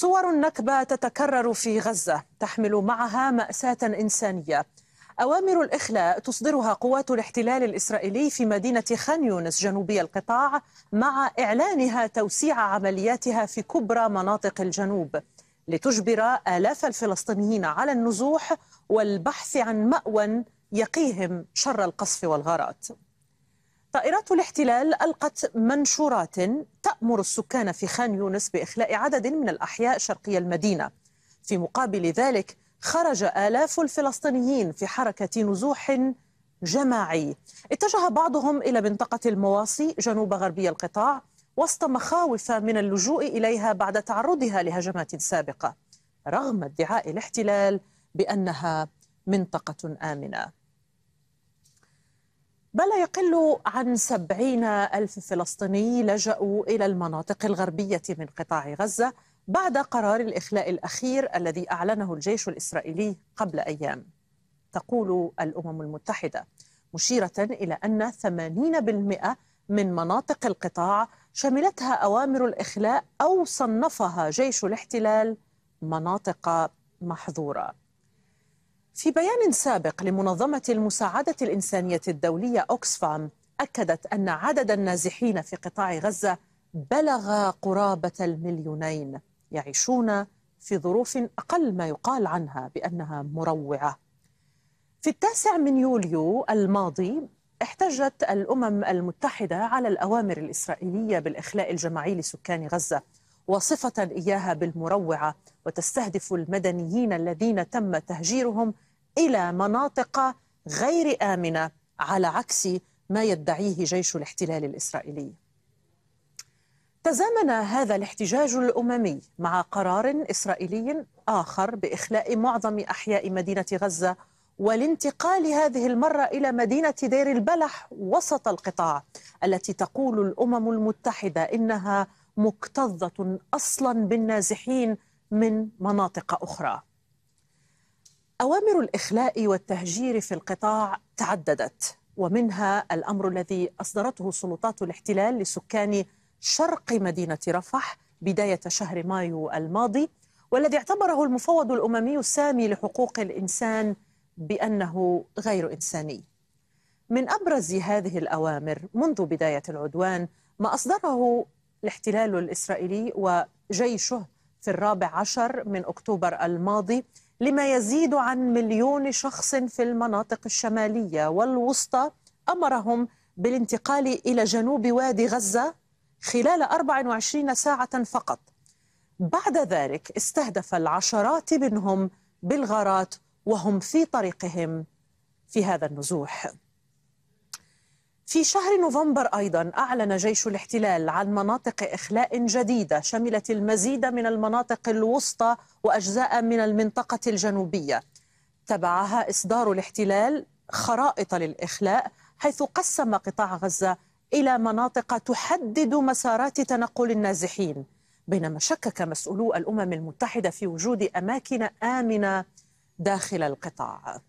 صور النكبه تتكرر في غزه تحمل معها ماساه انسانيه اوامر الاخلاء تصدرها قوات الاحتلال الاسرائيلي في مدينه خان يونس جنوبي القطاع مع اعلانها توسيع عملياتها في كبرى مناطق الجنوب لتجبر الاف الفلسطينيين على النزوح والبحث عن ماوى يقيهم شر القصف والغارات طائرات الاحتلال ألقت منشورات تأمر السكان في خان يونس بإخلاء عدد من الأحياء شرقي المدينة في مقابل ذلك خرج آلاف الفلسطينيين في حركة نزوح جماعي اتجه بعضهم إلى منطقة المواصي جنوب غربي القطاع وسط مخاوف من اللجوء إليها بعد تعرضها لهجمات سابقة رغم ادعاء الاحتلال بأنها منطقة آمنة بل يقل عن سبعين ألف فلسطيني لجأوا إلى المناطق الغربية من قطاع غزة بعد قرار الإخلاء الأخير الذي أعلنه الجيش الإسرائيلي قبل أيام تقول الأمم المتحدة مشيرة إلى أن 80% من مناطق القطاع شملتها أوامر الإخلاء أو صنفها جيش الاحتلال مناطق محظوره في بيان سابق لمنظمة المساعدة الإنسانية الدولية أوكسفام أكدت أن عدد النازحين في قطاع غزة بلغ قرابة المليونين يعيشون في ظروف أقل ما يقال عنها بأنها مروعة في التاسع من يوليو الماضي احتجت الأمم المتحدة على الأوامر الإسرائيلية بالإخلاء الجماعي لسكان غزة واصفة إياها بالمروعة وتستهدف المدنيين الذين تم تهجيرهم إلى مناطق غير آمنة على عكس ما يدعيه جيش الاحتلال الإسرائيلي تزامن هذا الاحتجاج الأممي مع قرار إسرائيلي آخر بإخلاء معظم أحياء مدينة غزة والانتقال هذه المرة إلى مدينة دير البلح وسط القطاع التي تقول الأمم المتحدة إنها مكتظة أصلا بالنازحين من مناطق أخرى أوامر الإخلاء والتهجير في القطاع تعددت ومنها الأمر الذي أصدرته سلطات الاحتلال لسكان شرق مدينة رفح بداية شهر مايو الماضي والذي اعتبره المفوض الأممي السامي لحقوق الإنسان بأنه غير إنساني من أبرز هذه الأوامر منذ بداية العدوان ما أصدره الاحتلال الإسرائيلي وجيشه في الرابع عشر من أكتوبر الماضي لما يزيد عن مليون شخص في المناطق الشمالية والوسطى أمرهم بالانتقال إلى جنوب وادي غزة خلال 24 ساعة فقط بعد ذلك استهدف العشرات منهم بالغارات وهم في طريقهم في هذا النزوح في شهر نوفمبر ايضا اعلن جيش الاحتلال عن مناطق اخلاء جديده شملت المزيد من المناطق الوسطى واجزاء من المنطقه الجنوبيه. تبعها اصدار الاحتلال خرائط للاخلاء حيث قسم قطاع غزه الى مناطق تحدد مسارات تنقل النازحين، بينما شكك مسؤولو الامم المتحده في وجود اماكن امنه داخل القطاع.